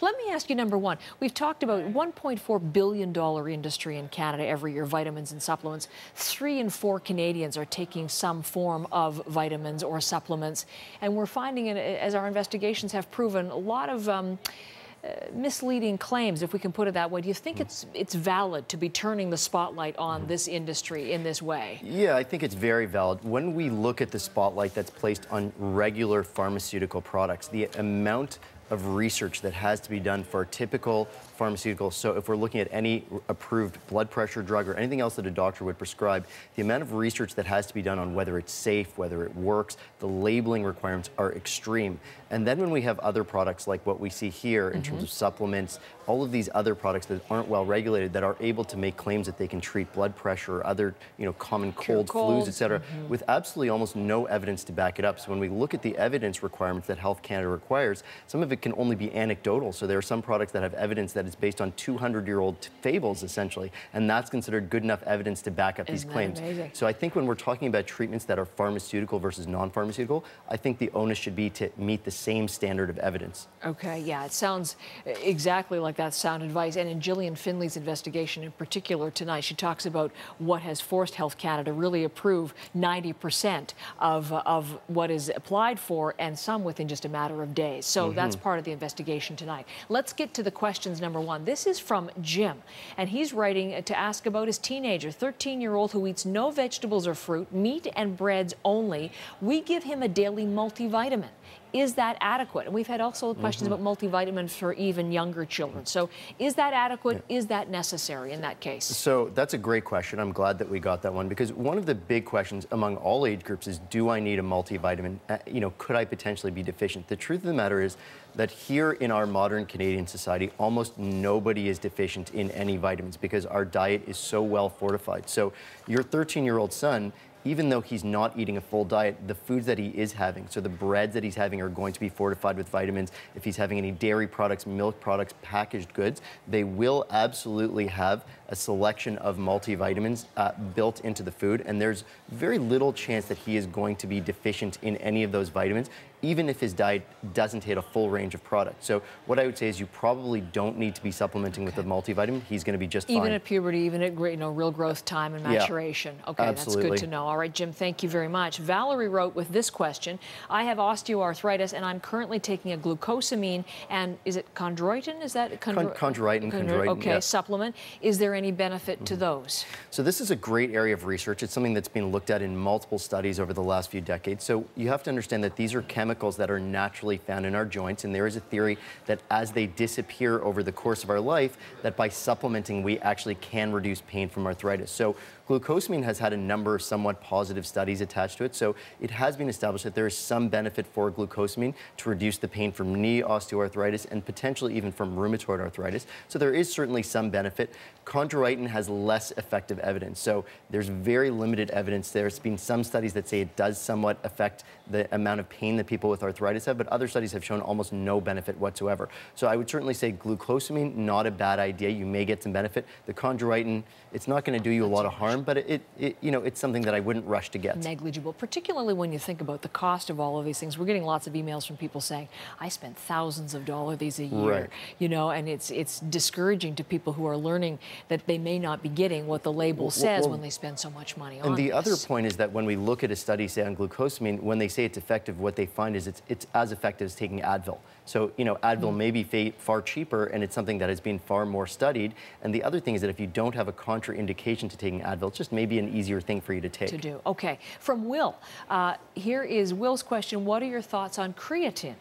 Let me ask you number one. We've talked about $1.4 billion industry in Canada every year, vitamins and supplements. Three in four Canadians are taking some form of vitamins or supplements. And we're finding, uh, as our investigations have proven, a lot of. Um, uh, misleading claims, if we can put it that way. Do you think it's it's valid to be turning the spotlight on this industry in this way? Yeah, I think it's very valid. When we look at the spotlight that's placed on regular pharmaceutical products, the amount of research that has to be done for typical pharmaceuticals. So if we're looking at any approved blood pressure drug or anything else that a doctor would prescribe, the amount of research that has to be done on whether it's safe, whether it works, the labeling requirements are extreme. And then when we have other products like what we see here in mm -hmm. terms mm-hmm. of supplements, all of these other products that aren't well regulated that are able to make claims that they can treat blood pressure or other, you know, common cold, cold. flus, et cetera, mm -hmm. with absolutely almost no evidence to back it up. So when we look at the evidence requirements that Health Canada requires, some of it can only be anecdotal. So there are some products that have evidence that is based on 200-year-old fables, essentially, and that's considered good enough evidence to back up Isn't these claims. So I think when we're talking about treatments that are pharmaceutical versus non-pharmaceutical, I think the onus should be to meet the same standard of evidence. Okay, yeah, it sounds exactly like like that's sound advice. And in Gillian Finley's investigation in particular tonight, she talks about what has forced Health Canada really approve 90% of, of what is applied for and some within just a matter of days. So mm -hmm. that's part of the investigation tonight. Let's get to the questions. Number one, this is from Jim, and he's writing to ask about his teenager, 13 year old, who eats no vegetables or fruit, meat and breads only. We give him a daily multivitamin. Is that adequate? And we've had also questions mm-hmm. about multivitamins for even younger children. So is that adequate? Yeah. Is that necessary in that case? So that's a great question. I'm glad that we got that one because one of the big questions among all age groups is do I need a multivitamin? Uh, you know, could I potentially be deficient? The truth of the matter is that here in our modern Canadian society, almost nobody is deficient in any vitamins because our diet is so well fortified. So your 13 year old son even though he's not eating a full diet, the foods that he is having, so the breads that he's having are going to be fortified with vitamins. If he's having any dairy products, milk products, packaged goods, they will absolutely have a selection of multivitamins uh, built into the food, and there's very little chance that he is going to be deficient in any of those vitamins even if his diet doesn't hit a full range of products. So what I would say is you probably don't need to be supplementing okay. with a multivitamin. He's going to be just even fine. Even at puberty, even at you know real growth time and maturation. Yeah. okay, Absolutely. that's good to know. All right, Jim, thank you very much. Valerie wrote with this question, I have osteoarthritis and I'm currently taking a glucosamine and is it chondroitin? Is that chondro Con chondroitin, chondroitin? Okay, yeah. supplement. Is there any benefit mm -hmm. to mm-hmm. those? So this is a great area of research. It's something that's been looked at in multiple studies over the last few decades. So you have to understand that these are chemicals chemicals that are naturally found in our joints. And there is a theory that as they disappear over the course of our life, that by supplementing, we actually can reduce pain from arthritis. So glucosamine has had a number of somewhat positive studies attached to it. So it has been established that there is some benefit for glucosamine to reduce the pain from knee osteoarthritis and potentially even from rheumatoid arthritis. So there is certainly some benefit. Chondroitin has less effective evidence. So there's very limited evidence there. has been some studies that say it does somewhat affect the amount of pain that people people with arthritis have, but other studies have shown almost no benefit whatsoever. So I would certainly say glucosamine, not a bad idea. You may get some benefit. The chondroitin, it's not going to do you a lot of harm, but it, it, you know, it's something that I wouldn't rush to get. Negligible, particularly when you think about the cost of all of these things. We're getting lots of emails from people saying, I spent thousands of dollars these a year, right. you know, and it's, it's discouraging to people who are learning that they may not be getting what the label says well, when they spend so much money and And the this. other point is that when we look at a study, say, on glucosamine, when they say it's effective, what they find is it's, it's as effective as taking Advil. So, you know, Advil mm may be far cheaper and it's something that has been far more studied. And the other thing is that if you don't have a contraindication to taking Advil, it's just maybe an easier thing for you to take. To do. Okay. From Will, uh, here is Will's question. What are your thoughts on creatine?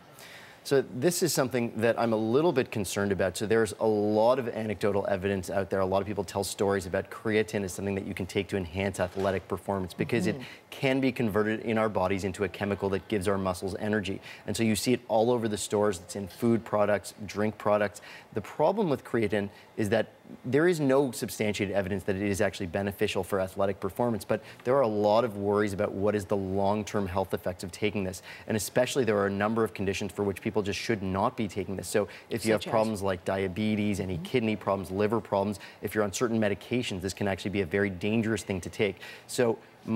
So this is something that I'm a little bit concerned about. So there's a lot of anecdotal evidence out there. A lot of people tell stories about creatine as something that you can take to enhance athletic performance because mm -hmm. it mm-hmm. can be converted in our bodies into a chemical that gives our muscles energy. And so you see it all over the stores. It's in food products, drink products. The problem with creatine is that there is no substantiated evidence that it is actually beneficial for athletic performance, but there are a lot of worries about what is the long-term health effects of taking this. And especially there are a number of conditions for which people just should not be taking this. So if Such you have as. problems like diabetes, any mm -hmm. kidney problems, liver problems, if you're on certain medications, this can actually be a very dangerous thing to take. So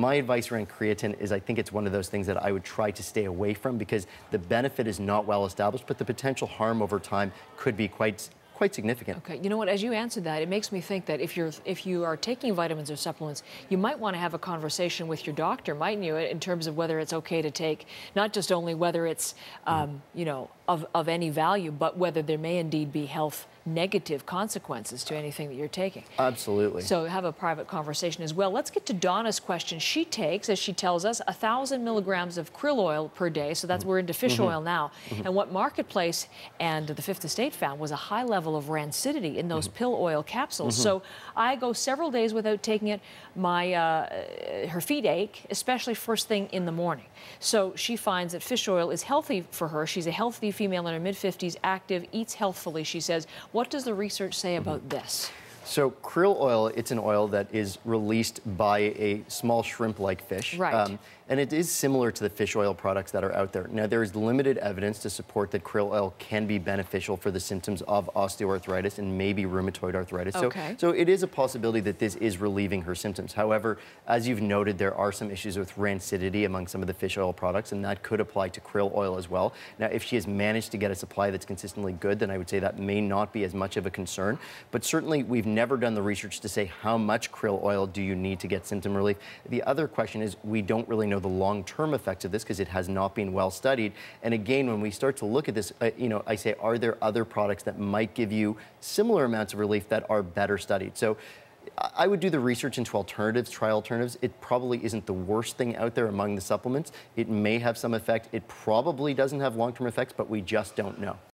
my advice around creatine is I think it's one of those things that I would try to stay away from because the benefit is not well established, but the potential harm over time could be quite quite significant. Okay, you know what, as you answered that, it makes me think that if you're if you are taking vitamins or supplements, you might want to have a conversation with your doctor, mightn't you, in terms of whether it's okay to take, not just only whether it's, um, mm. you know, of, of any value, but whether there may indeed be health negative consequences to anything that you're taking. Absolutely. So have a private conversation as well. Let's get to Donna's question. She takes, as she tells us, a 1,000 milligrams of krill oil per day. So that's we're into fish mm -hmm. oil now. Mm -hmm. And what Marketplace and the Fifth Estate found was a high level of rancidity in those mm-hmm. pill oil capsules. Mm-hmm. So I go several days without taking it. My uh, uh, her feet ache, especially first thing in the morning. So she finds that fish oil is healthy for her. She's a healthy female in her mid 50s, active, eats healthfully. She says what does the research say mm-hmm. about this? So krill oil, it's an oil that is released by a small shrimp-like fish. Right. Um, and it is similar to the fish oil products that are out there. Now, there is limited evidence to support that krill oil can be beneficial for the symptoms of osteoarthritis and maybe rheumatoid arthritis. Okay. So, so it is a possibility that this is relieving her symptoms. However, as you've noted, there are some issues with rancidity among some of the fish oil products, and that could apply to krill oil as well. Now, if she has managed to get a supply that's consistently good, then I would say that may not be as much of a concern. But certainly, we've never done the research to say how much krill oil do you need to get symptom relief. The other question is we don't really know know, the long-term effects of this because it has not been well studied. And again, when we start to look at this, uh, you know, I say, are there other products that might give you similar amounts of relief that are better studied? So I would do the research into alternatives, try alternatives. It probably isn't the worst thing out there among the supplements. It may have some effect. It probably doesn't have long-term effects, but we just don't know.